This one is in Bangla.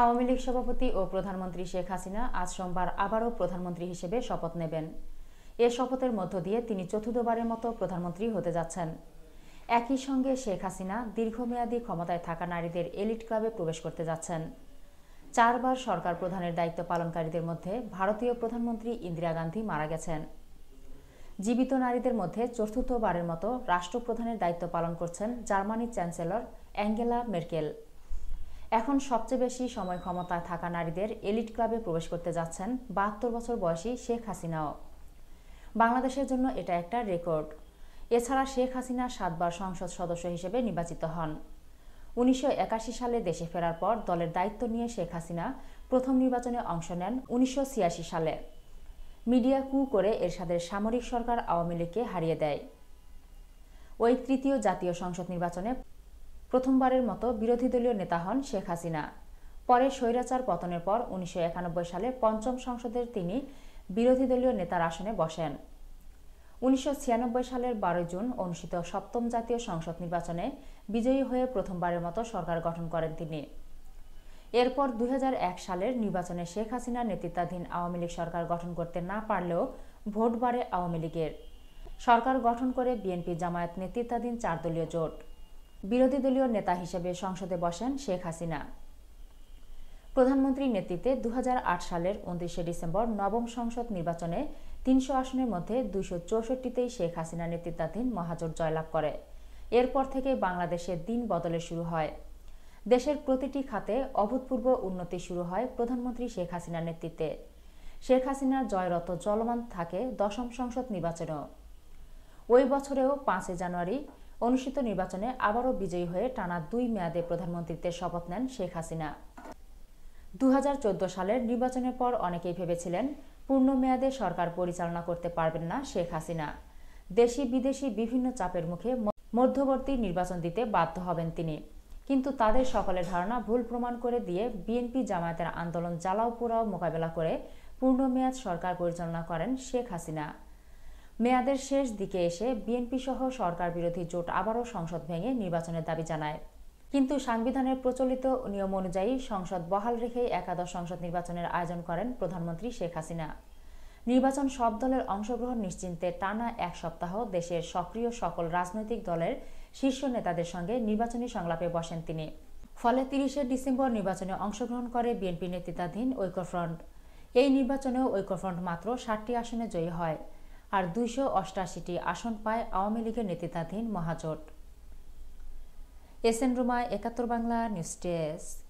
আওয়ামী লীগ সভাপতি ও প্রধানমন্ত্রী শেখ হাসিনা আজ সোমবার আবারও প্রধানমন্ত্রী হিসেবে শপথ নেবেন এ শপথের মধ্য দিয়ে তিনি চতুর্থবারের মতো প্রধানমন্ত্রী হতে যাচ্ছেন একই সঙ্গে শেখ হাসিনা দীর্ঘমেয়াদী ক্ষমতায় থাকা নারীদের এলিট ক্লাবে প্রবেশ করতে যাচ্ছেন চারবার সরকার প্রধানের দায়িত্ব পালনকারীদের মধ্যে ভারতীয় প্রধানমন্ত্রী ইন্দিরা গান্ধী মারা গেছেন জীবিত নারীদের মধ্যে চতুর্থবারের মতো রাষ্ট্রপ্রধানের দায়িত্ব পালন করছেন জার্মানির চ্যান্সেলর অ্যাঙ্গেলা মেরকেল এখন সবচেয়ে বেশি সময় ক্ষমতায় থাকা নারীদের এলিট ক্লাবে প্রবেশ করতে যাচ্ছেন বাহাত্তর বছর বয়সী শেখ হাসিনাও বাংলাদেশের জন্য এটা একটা রেকর্ড এছাড়া শেখ হাসিনা সাতবার সংসদ সদস্য হিসেবে নির্বাচিত হন উনিশশো সালে দেশে ফেরার পর দলের দায়িত্ব নিয়ে শেখ হাসিনা প্রথম নির্বাচনে অংশ নেন উনিশশো সালে মিডিয়া কু করে এরশাদের সামরিক সরকার আওয়ামী লীগকে হারিয়ে দেয় ওই তৃতীয় জাতীয় সংসদ নির্বাচনে প্রথমবারের মতো বিরোধী দলীয় নেতা হন শেখ হাসিনা পরে স্বৈরাচার পতনের পর উনিশশো সালে পঞ্চম সংসদের তিনি বিরোধী দলীয় নেতার আসনে বসেন উনিশশো সালের বারো জুন অনুষ্ঠিত সপ্তম জাতীয় সংসদ নির্বাচনে বিজয়ী হয়ে প্রথমবারের মতো সরকার গঠন করেন তিনি এরপর দুই সালের নির্বাচনে শেখ হাসিনা নেতৃত্বাধীন আওয়ামী লীগ সরকার গঠন করতে না পারলেও ভোট বাড়ে আওয়ামী লীগের সরকার গঠন করে বিএনপি জামায়াত নেতৃত্বাধীন চারদলীয় জোট বিরোধী দলীয় নেতা হিসেবে সংসদে বসেন শেখ হাসিনা প্রধানমন্ত্রীর নেতৃত্বে দু সালের উনত্রিশে ডিসেম্বর নবম সংসদ নির্বাচনে তিনশো আসনের মধ্যে দুইশো চৌষট্টিতেই শেখ হাসিনা নেতৃত্বাধীন মহাজোট জয়লাভ করে এরপর থেকে বাংলাদেশে দিন বদলে শুরু হয় দেশের প্রতিটি খাতে অভূতপূর্ব উন্নতি শুরু হয় প্রধানমন্ত্রী শেখ হাসিনার নেতৃত্বে শেখ হাসিনার জয়রত চলমান থাকে দশম সংসদ নির্বাচনেও ওই বছরেও পাঁচই জানুয়ারি অনুষ্ঠিত নির্বাচনে আবারও বিজয়ী হয়ে টানা দুই মেয়াদে প্রধানমন্ত্রীত্বের শপথ নেন শেখ হাসিনা দু সালের নির্বাচনের পর অনেকেই ভেবেছিলেন পূর্ণ মেয়াদে সরকার পরিচালনা করতে পারবেন না শেখ হাসিনা দেশি বিদেশি বিভিন্ন চাপের মুখে মধ্যবর্তী নির্বাচন দিতে বাধ্য হবেন তিনি কিন্তু তাদের সকলের ধারণা ভুল প্রমাণ করে দিয়ে বিএনপি জামায়াতের আন্দোলন জ্বালাও পোড়াও মোকাবেলা করে পূর্ণ মেয়াদ সরকার পরিচালনা করেন শেখ হাসিনা মেয়াদের শেষ দিকে এসে বিএনপি সহ সরকার বিরোধী জোট আবারও সংসদ ভেঙে নির্বাচনের দাবি জানায় কিন্তু সাংবিধানের প্রচলিত নিয়ম অনুযায়ী সংসদ বহাল রেখে একাদশ সংসদ নির্বাচনের আয়োজন করেন প্রধানমন্ত্রী শেখ হাসিনা নির্বাচন সব দলের অংশগ্রহণ নিশ্চিন্তে টানা এক সপ্তাহ দেশের সক্রিয় সকল রাজনৈতিক দলের শীর্ষ নেতাদের সঙ্গে নির্বাচনী সংলাপে বসেন তিনি ফলে তিরিশে ডিসেম্বর নির্বাচনে অংশগ্রহণ করে বিএনপি নেতৃত্বাধীন ঐক্যফ্রন্ট এই নির্বাচনেও ঐক্যফ্রন্ট মাত্র ষাটটি আসনে জয়ী হয় আর দুইশো অষ্টাশিটি আসন পায় আওয়ামী লীগের নেতৃত্বাধীন মহাজোট এস এন রুমায় একাত্তর বাংলা নিউজ ডেস্ক